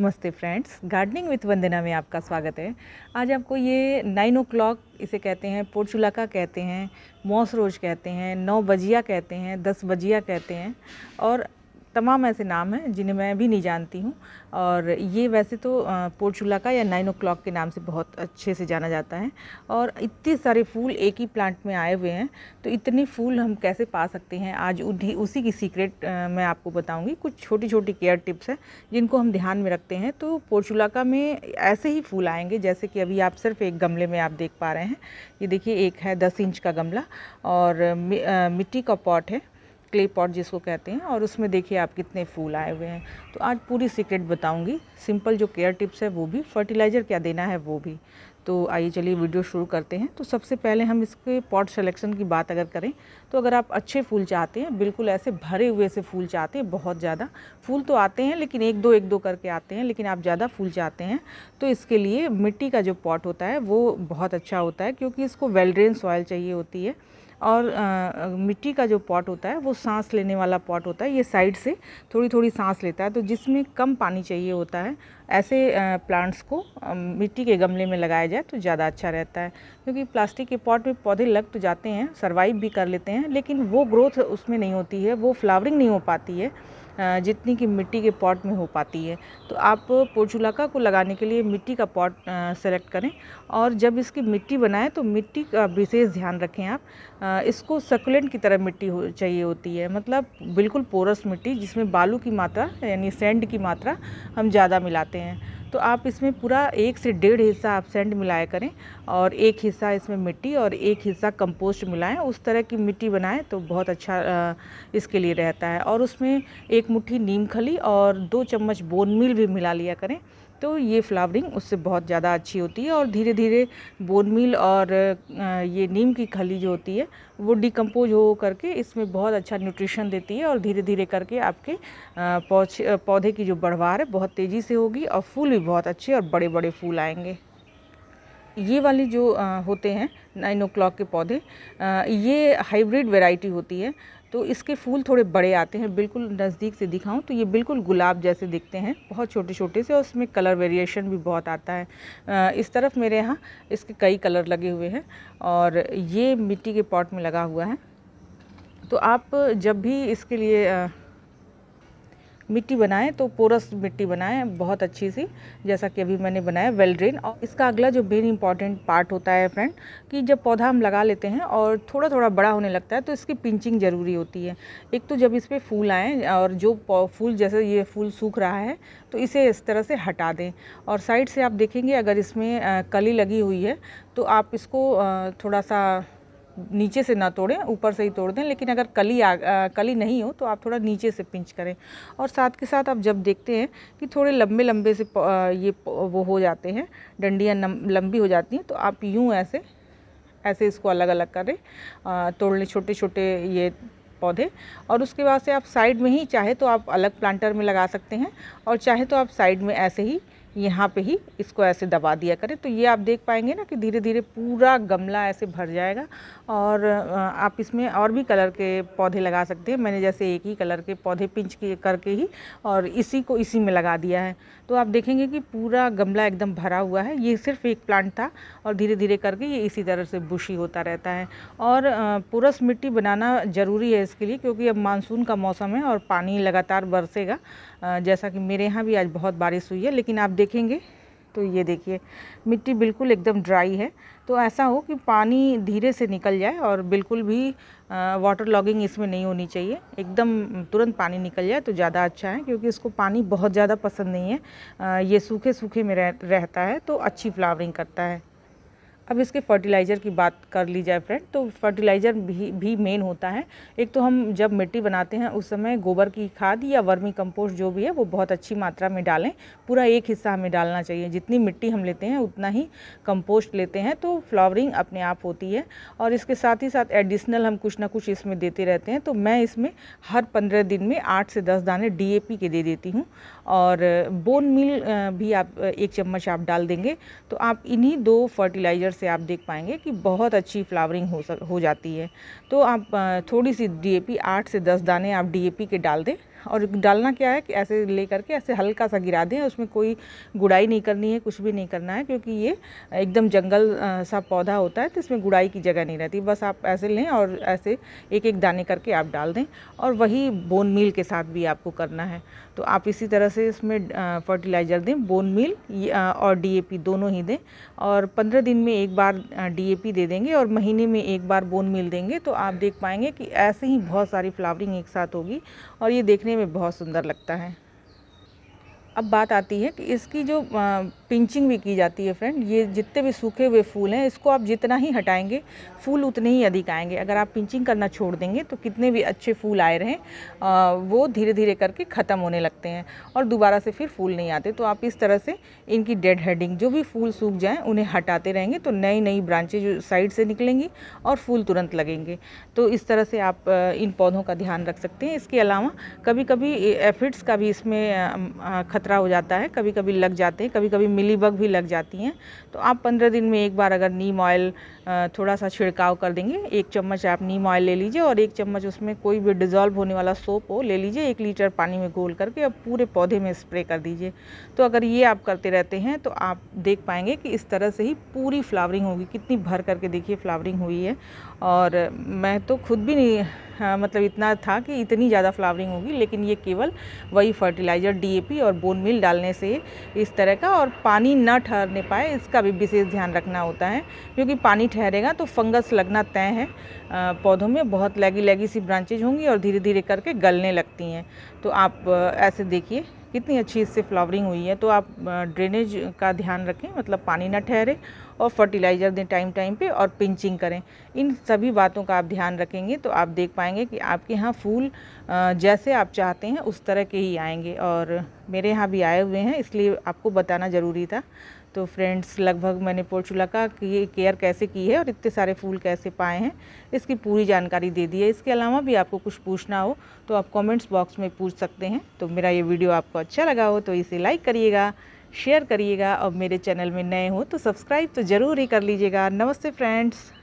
नमस्ते friends gardening with वंदना में आपका स्वागत है आज आपको ये नाइन ओ क्लॉक इसे कहते हैं पोर्चुलाका कहते हैं मॉस रोज कहते हैं नौ बजिया कहते हैं दस बजिया कहते हैं और तमाम ऐसे नाम हैं जिन्हें मैं भी नहीं जानती हूँ और ये वैसे तो पोर्चुला का या नाइन ओ के नाम से बहुत अच्छे से जाना जाता है और इतने सारे फूल एक ही प्लांट में आए हुए हैं तो इतने फूल हम कैसे पा सकते हैं आज उन्हीं उसी की सीक्रेट मैं आपको बताऊँगी कुछ छोटी छोटी केयर टिप्स हैं जिनको हम ध्यान में रखते हैं तो पोर्चुलाका में ऐसे ही फूल आएंगे जैसे कि अभी आप सिर्फ एक गमले में आप देख पा रहे हैं ये देखिए एक है दस इंच का गमला और मिट्टी का पॉट है क्ले पॉट जिसको कहते हैं और उसमें देखिए आप कितने फूल आए हुए हैं तो आज पूरी सीक्रेट बताऊंगी सिंपल जो केयर टिप्स है वो भी फर्टिलाइज़र क्या देना है वो भी तो आइए चलिए वीडियो शुरू करते हैं तो सबसे पहले हम इसके पॉट सेलेक्शन की बात अगर करें तो अगर आप अच्छे फूल चाहते हैं बिल्कुल ऐसे भरे हुए से फूल चाहते हैं बहुत ज़्यादा फूल तो आते हैं लेकिन एक दो एक दो करके आते हैं लेकिन आप ज़्यादा फूल चाहते हैं तो इसके लिए मिट्टी का जो पॉट होता है वो बहुत अच्छा होता है क्योंकि इसको वेलड्रेन सॉयल चाहिए होती है और आ, मिट्टी का जो पॉट होता है वो सांस लेने वाला पॉट होता है ये साइड से थोड़ी थोड़ी सांस लेता है तो जिसमें कम पानी चाहिए होता है ऐसे प्लांट्स को मिट्टी के गमले में लगाया जाए तो ज़्यादा अच्छा रहता है क्योंकि प्लास्टिक के पॉट में पौधे लग तो जाते हैं सर्वाइव भी कर लेते हैं लेकिन वो ग्रोथ उसमें नहीं होती है वो फ्लावरिंग नहीं हो पाती है जितनी कि मिट्टी के पॉट में हो पाती है तो आप पोर्चुलाका को लगाने के लिए मिट्टी का पॉट सेलेक्ट करें और जब इसकी मिट्टी बनाएं तो मिट्टी का विशेष ध्यान रखें आप इसको सकुलेंट की तरह मिट्टी हो चाहिए होती है मतलब बिल्कुल पोरस मिट्टी जिसमें बालू की मात्रा यानी सेंड की मात्रा हम ज़्यादा मिलाते हैं हैं तो आप इसमें पूरा एक से डेढ़ हिस्सा आप सेंड मिलाया करें और एक हिस्सा इसमें मिट्टी और एक हिस्सा कंपोस्ट मिलाएं उस तरह की मिट्टी बनाएं तो बहुत अच्छा इसके लिए रहता है और उसमें एक मुट्ठी नीम खली और दो चम्मच बोन मिल भी मिला लिया करें तो ये फ्लावरिंग उससे बहुत ज़्यादा अच्छी होती है और धीरे धीरे बोन मिल और ये नीम की खली जो होती है वो डिकम्पोज हो करके इसमें बहुत अच्छा न्यूट्रिशन देती है और धीरे धीरे करके आपके पौधे की जो बढ़वार है बहुत तेज़ी से होगी और फूल भी बहुत अच्छे और बड़े बड़े फूल आएंगे ये वाली जो होते हैं नाइन ओ के पौधे ये हाइब्रिड वेराइटी होती है तो इसके फूल थोड़े बड़े आते हैं बिल्कुल नज़दीक से दिखाऊं तो ये बिल्कुल गुलाब जैसे दिखते हैं बहुत छोटे छोटे से और उसमें कलर वेरिएशन भी बहुत आता है इस तरफ मेरे यहाँ इसके कई कलर लगे हुए हैं और ये मिट्टी के पॉट में लगा हुआ है तो आप जब भी इसके लिए मिट्टी बनाएं तो पोरस मिट्टी बनाएं बहुत अच्छी सी जैसा कि अभी मैंने बनाया वेल ड्रेन और इसका अगला जो मेन इंपॉर्टेंट पार्ट होता है फ्रेंड कि जब पौधा हम लगा लेते हैं और थोड़ा थोड़ा बड़ा होने लगता है तो इसकी पिंचिंग ज़रूरी होती है एक तो जब इस पर फूल आएँ और जो फूल जैसे ये फूल सूख रहा है तो इसे इस तरह से हटा दें और साइड से आप देखेंगे अगर इसमें कली लगी हुई है तो आप इसको थोड़ा सा नीचे से ना तोड़ें ऊपर से ही तोड़ दें लेकिन अगर कली आ, आ कली नहीं हो तो आप थोड़ा नीचे से पिंच करें और साथ के साथ आप जब देखते हैं कि थोड़े लंबे लंबे से आ, ये वो हो जाते हैं डंडियाँ लंबी हो जाती हैं तो आप यूँ ऐसे ऐसे इसको अलग अलग करें तोड़ लें छोटे छोटे ये पौधे और उसके बाद से आप साइड में ही चाहे तो आप अलग प्लांटर में लगा सकते हैं और चाहे तो आप साइड में ऐसे ही यहाँ पे ही इसको ऐसे दबा दिया करें तो ये आप देख पाएंगे ना कि धीरे धीरे पूरा गमला ऐसे भर जाएगा और आप इसमें और भी कलर के पौधे लगा सकते हैं मैंने जैसे एक ही कलर के पौधे पिंच के करके ही और इसी को इसी में लगा दिया है तो आप देखेंगे कि पूरा गमला एकदम भरा हुआ है ये सिर्फ एक प्लांट था और धीरे धीरे करके ये इसी तरह से बुशी होता रहता है और पुरस मिट्टी बनाना ज़रूरी है इसके लिए क्योंकि अब मानसून का मौसम है और पानी लगातार बरसेगा जैसा कि मेरे यहाँ भी आज बहुत बारिश हुई है लेकिन आप देखेंगे तो ये देखिए मिट्टी बिल्कुल एकदम ड्राई है तो ऐसा हो कि पानी धीरे से निकल जाए और बिल्कुल भी वाटर लॉगिंग इसमें नहीं होनी चाहिए एकदम तुरंत पानी निकल जाए तो ज़्यादा अच्छा है क्योंकि इसको पानी बहुत ज़्यादा पसंद नहीं है ये सूखे सूखे में रह, रहता है तो अच्छी फ्लावरिंग करता है अब इसके फर्टिलाइज़र की बात कर ली जाए फ्रेंड तो फर्टिलाइज़र भी भी मेन होता है एक तो हम जब मिट्टी बनाते हैं उस समय गोबर की खाद या वर्मी कंपोस्ट जो भी है वो बहुत अच्छी मात्रा में डालें पूरा एक हिस्सा हमें डालना चाहिए जितनी मिट्टी हम लेते हैं उतना ही कंपोस्ट लेते हैं तो फ्लावरिंग अपने आप होती है और इसके साथ ही साथ एडिशनल हम कुछ ना कुछ इसमें देते रहते हैं तो मैं इसमें हर पंद्रह दिन में आठ से दस दाने डी के दे देती हूँ और बोन मिल भी आप एक चम्मच आप डाल देंगे तो आप इन्हीं दो फर्टिलाइज़र से आप देख पाएंगे कि बहुत अच्छी फ्लावरिंग हो सक हो जाती है तो आप थोड़ी सी डीएपी आठ से दस दाने आप डीएपी के डाल दें और डालना क्या है कि ऐसे ले करके ऐसे हल्का सा गिरा दें उसमें कोई गुड़ाई नहीं करनी है कुछ भी नहीं करना है क्योंकि ये एकदम जंगल सा पौधा होता है तो इसमें गुड़ाई की जगह नहीं रहती बस आप ऐसे लें और ऐसे एक एक दाने करके आप डाल दें और वही बोन मील के साथ भी आपको करना है तो आप इसी तरह से इसमें फर्टिलाइज़र दें बोन मील और डी दोनों ही दें और पंद्रह दिन में एक बार डी दे देंगे और महीने में एक बार बोन मील देंगे तो आप देख पाएंगे कि ऐसे ही बहुत सारी फ्लावरिंग एक साथ होगी और ये देखने देखने में बहुत सुंदर लगता है अब बात आती है कि इसकी जो पिंचिंग भी की जाती है फ्रेंड ये जितने भी सूखे हुए फूल हैं इसको आप जितना ही हटाएंगे फूल उतने ही अधिक आएंगे अगर आप पिंचिंग करना छोड़ देंगे तो कितने भी अच्छे फूल आए रहें वो धीरे धीरे करके ख़त्म होने लगते हैं और दोबारा से फिर फूल नहीं आते तो आप इस तरह से इनकी डेड हेडिंग जो भी फूल सूख जाएँ उन्हें हटाते रहेंगे तो नई नई ब्रांचेज जो साइड से निकलेंगी और फूल तुरंत लगेंगे तो इस तरह से आप इन पौधों का ध्यान रख सकते हैं इसके अलावा कभी कभी एफिड्स का भी इसमें खतरा हो जाता है कभी कभी लग जाते हैं कभी कभी मिलीबग भी लग जाती हैं तो आप पंद्रह दिन में एक बार अगर नीम ऑयल थोड़ा सा छिड़काव कर देंगे एक चम्मच आप नीम ऑयल ले लीजिए और एक चम्मच उसमें कोई भी डिज़ोल्व होने वाला सोप हो ले लीजिए एक लीटर पानी में घोल करके अब पूरे पौधे में स्प्रे कर दीजिए तो अगर ये आप करते रहते हैं तो आप देख पाएंगे कि इस तरह से ही पूरी फ्लावरिंग होगी कितनी भर करके देखिए फ्लावरिंग हुई है और मैं तो खुद भी नहीं आ, हाँ, मतलब इतना था कि इतनी ज़्यादा फ्लावरिंग होगी लेकिन ये केवल वही फर्टिलाइज़र डीएपी और बोन मिल डालने से इस तरह का और पानी न ठहरने पाए इसका भी विशेष ध्यान रखना होता है क्योंकि पानी ठहरेगा तो फंगस लगना तय है आ, पौधों में बहुत लैगी लैगी सी ब्रांचेज होंगी और धीरे धीरे करके गलने लगती हैं तो आप ऐसे देखिए इतनी अच्छी इससे फ्लावरिंग हुई है तो आप ड्रेनेज का ध्यान रखें मतलब पानी ना ठहरे और फर्टिलाइज़र दें टाइम टाइम पे और पिंचिंग करें इन सभी बातों का आप ध्यान रखेंगे तो आप देख पाएंगे कि आपके यहाँ फूल जैसे आप चाहते हैं उस तरह के ही आएंगे और मेरे यहाँ भी आए हुए हैं इसलिए आपको बताना ज़रूरी था तो फ्रेंड्स लगभग मैंने पोर्चुला का ये केयर कैसे की है और इतने सारे फूल कैसे पाए हैं इसकी पूरी जानकारी दे दी है इसके अलावा भी आपको कुछ पूछना हो तो आप कमेंट्स बॉक्स में पूछ सकते हैं तो मेरा ये वीडियो आपको अच्छा लगा हो तो इसे लाइक करिएगा शेयर करिएगा और मेरे चैनल में नए हो तो सब्सक्राइब तो ज़रूर ही कर लीजिएगा नमस्ते फ्रेंड्स